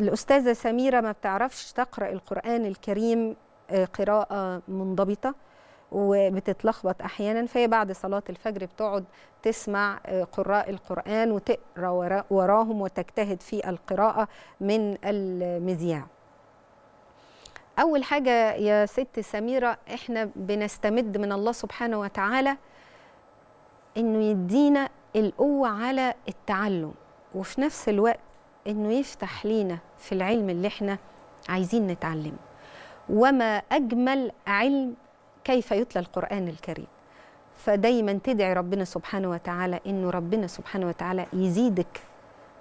الأستاذة سميرة ما بتعرفش تقرأ القرآن الكريم آه، قراءة منضبطة وبتتلخبط احيانا فهي بعد صلاه الفجر بتقعد تسمع آه، قراء القران وتقرا وراهم وتجتهد في القراءه من المذياع اول حاجه يا ست سميره احنا بنستمد من الله سبحانه وتعالى انه يدينا القوه على التعلم وفي نفس الوقت انه يفتح لينا في العلم اللي احنا عايزين نتعلمه وما اجمل علم كيف يتلى القران الكريم فدايما تدعي ربنا سبحانه وتعالى انه ربنا سبحانه وتعالى يزيدك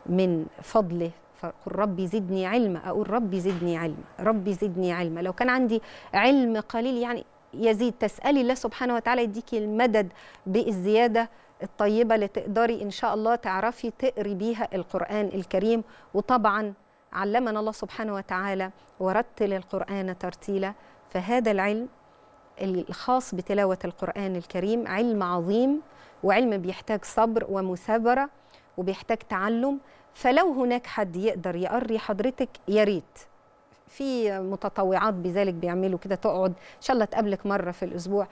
من فضله فقل ربي زدني علما اقول ربي زدني علما ربي زدني علما لو كان عندي علم قليل يعني يزيد تسالي الله سبحانه وتعالى يديكي المدد بالزياده الطيبه اللي تقدري ان شاء الله تعرفي تقري بيها القران الكريم وطبعا علمنا الله سبحانه وتعالى ورتل القران ترتيلا فهذا العلم الخاص بتلاوه القران الكريم علم عظيم وعلم بيحتاج صبر ومثابره وبيحتاج تعلم فلو هناك حد يقدر يقري حضرتك يا ريت في متطوعات بذلك بيعملوا كده تقعد ان شاء الله تقابلك مره في الاسبوع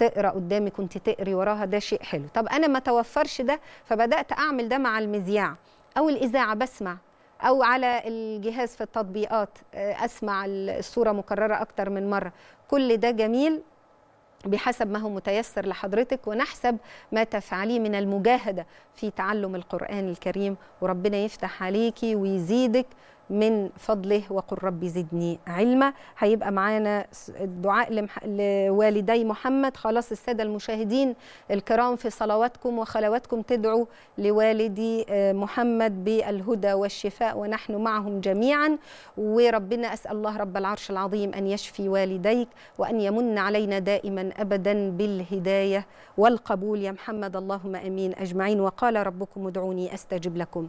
تقرا قدامك وانت تقري وراها ده شيء حلو طب انا ما توفرش ده فبدات اعمل ده مع المذياع او الاذاعه بسمع او على الجهاز في التطبيقات آه، اسمع الصوره مكرره اكتر من مره كل ده جميل بحسب ما هو متيسر لحضرتك ونحسب ما تفعليه من المجاهده في تعلم القران الكريم وربنا يفتح عليكي ويزيدك من فضله وقل رب زدني علما هيبقى معانا الدعاء لوالدي محمد خلاص الساده المشاهدين الكرام في صلواتكم وخلواتكم تدعو لوالدي آه، محمد بالهدى والشفاء ونحن معهم جميعا وربنا اسال الله رب العرش العظيم ان يشفي والديك وان يمن علينا دائما ابدا بالهدايه والقبول يا محمد اللهم امين اجمعين وقال ربكم ادعوني استجب لكم